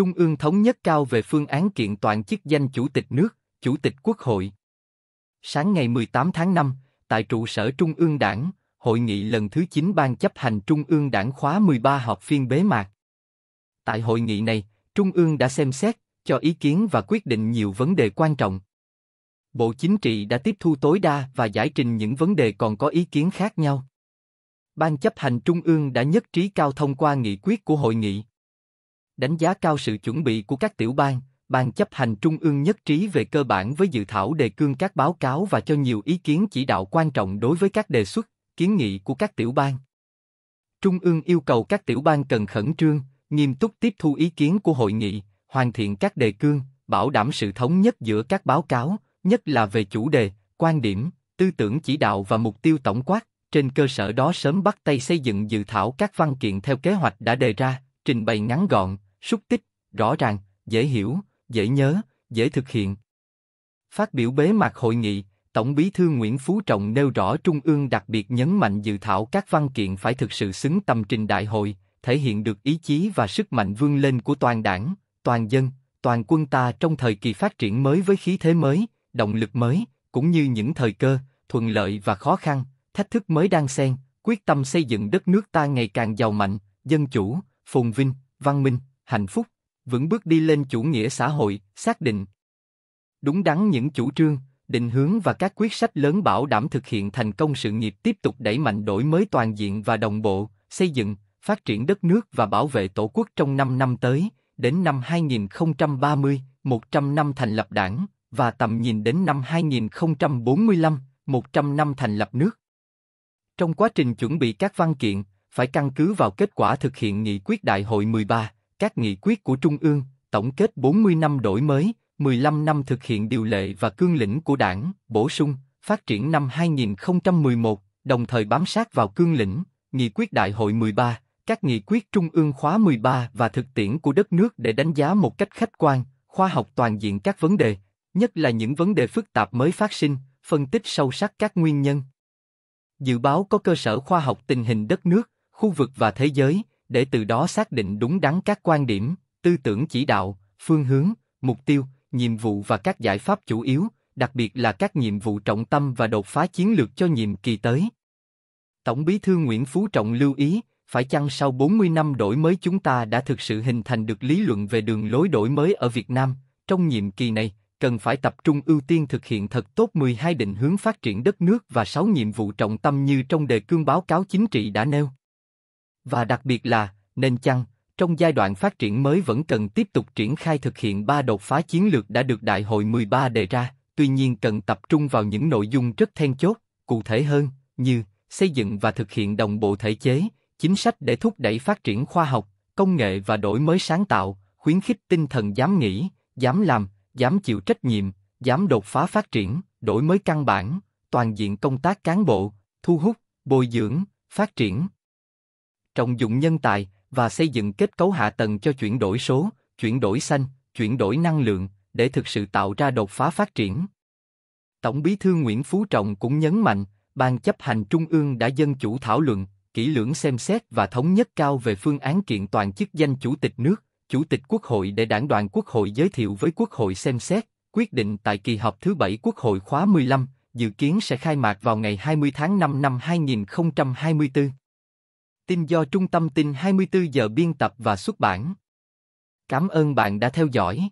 Trung ương thống nhất cao về phương án kiện toàn chức danh Chủ tịch nước, Chủ tịch Quốc hội. Sáng ngày 18 tháng 5, tại trụ sở Trung ương Đảng, hội nghị lần thứ 9 Ban chấp hành Trung ương Đảng khóa 13 họp phiên bế mạc. Tại hội nghị này, Trung ương đã xem xét, cho ý kiến và quyết định nhiều vấn đề quan trọng. Bộ Chính trị đã tiếp thu tối đa và giải trình những vấn đề còn có ý kiến khác nhau. Ban chấp hành Trung ương đã nhất trí cao thông qua nghị quyết của hội nghị đánh giá cao sự chuẩn bị của các tiểu ban, ban chấp hành trung ương nhất trí về cơ bản với dự thảo đề cương các báo cáo và cho nhiều ý kiến chỉ đạo quan trọng đối với các đề xuất, kiến nghị của các tiểu ban. Trung ương yêu cầu các tiểu ban cần khẩn trương, nghiêm túc tiếp thu ý kiến của hội nghị, hoàn thiện các đề cương, bảo đảm sự thống nhất giữa các báo cáo, nhất là về chủ đề, quan điểm, tư tưởng chỉ đạo và mục tiêu tổng quát, trên cơ sở đó sớm bắt tay xây dựng dự thảo các văn kiện theo kế hoạch đã đề ra, trình bày ngắn gọn, súc tích, rõ ràng, dễ hiểu, dễ nhớ, dễ thực hiện. Phát biểu bế mạc hội nghị, Tổng Bí thư Nguyễn Phú Trọng nêu rõ Trung ương đặc biệt nhấn mạnh dự thảo các văn kiện phải thực sự xứng tầm trình đại hội, thể hiện được ý chí và sức mạnh vươn lên của toàn đảng, toàn dân, toàn quân ta trong thời kỳ phát triển mới với khí thế mới, động lực mới, cũng như những thời cơ, thuận lợi và khó khăn, thách thức mới đang xen, quyết tâm xây dựng đất nước ta ngày càng giàu mạnh, dân chủ, phồn vinh, văn minh hạnh phúc, vững bước đi lên chủ nghĩa xã hội, xác định. Đúng đắn những chủ trương, định hướng và các quyết sách lớn bảo đảm thực hiện thành công sự nghiệp tiếp tục đẩy mạnh đổi mới toàn diện và đồng bộ, xây dựng, phát triển đất nước và bảo vệ tổ quốc trong 5 năm tới, đến năm 2030, 100 năm thành lập đảng, và tầm nhìn đến năm 2045, 100 năm thành lập nước. Trong quá trình chuẩn bị các văn kiện, phải căn cứ vào kết quả thực hiện nghị quyết đại hội 13, các nghị quyết của Trung ương, tổng kết 40 năm đổi mới, 15 năm thực hiện điều lệ và cương lĩnh của đảng, bổ sung, phát triển năm 2011, đồng thời bám sát vào cương lĩnh, nghị quyết đại hội 13, các nghị quyết trung ương khóa 13 và thực tiễn của đất nước để đánh giá một cách khách quan, khoa học toàn diện các vấn đề, nhất là những vấn đề phức tạp mới phát sinh, phân tích sâu sắc các nguyên nhân. Dự báo có cơ sở khoa học tình hình đất nước, khu vực và thế giới, để từ đó xác định đúng đắn các quan điểm, tư tưởng chỉ đạo, phương hướng, mục tiêu, nhiệm vụ và các giải pháp chủ yếu, đặc biệt là các nhiệm vụ trọng tâm và đột phá chiến lược cho nhiệm kỳ tới. Tổng bí thư Nguyễn Phú Trọng lưu ý, phải chăng sau 40 năm đổi mới chúng ta đã thực sự hình thành được lý luận về đường lối đổi mới ở Việt Nam, trong nhiệm kỳ này, cần phải tập trung ưu tiên thực hiện thật tốt 12 định hướng phát triển đất nước và 6 nhiệm vụ trọng tâm như trong đề cương báo cáo chính trị đã nêu và đặc biệt là, nên chăng, trong giai đoạn phát triển mới vẫn cần tiếp tục triển khai thực hiện ba đột phá chiến lược đã được Đại hội 13 đề ra, tuy nhiên cần tập trung vào những nội dung rất then chốt, cụ thể hơn, như xây dựng và thực hiện đồng bộ thể chế, chính sách để thúc đẩy phát triển khoa học, công nghệ và đổi mới sáng tạo, khuyến khích tinh thần dám nghĩ, dám làm, dám chịu trách nhiệm, dám đột phá phát triển, đổi mới căn bản, toàn diện công tác cán bộ, thu hút, bồi dưỡng, phát triển, trọng dụng nhân tài và xây dựng kết cấu hạ tầng cho chuyển đổi số, chuyển đổi xanh, chuyển đổi năng lượng để thực sự tạo ra đột phá phát triển. Tổng Bí thư Nguyễn Phú Trọng cũng nhấn mạnh, Ban chấp hành Trung ương đã dân chủ thảo luận, kỹ lưỡng xem xét và thống nhất cao về phương án kiện toàn chức danh Chủ tịch nước, Chủ tịch Quốc hội để đảng đoàn Quốc hội giới thiệu với Quốc hội xem xét, quyết định tại kỳ họp thứ bảy Quốc hội khóa 15, dự kiến sẽ khai mạc vào ngày 20 tháng 5 năm 2024 tin do Trung tâm tin 24 giờ biên tập và xuất bản. Cảm ơn bạn đã theo dõi.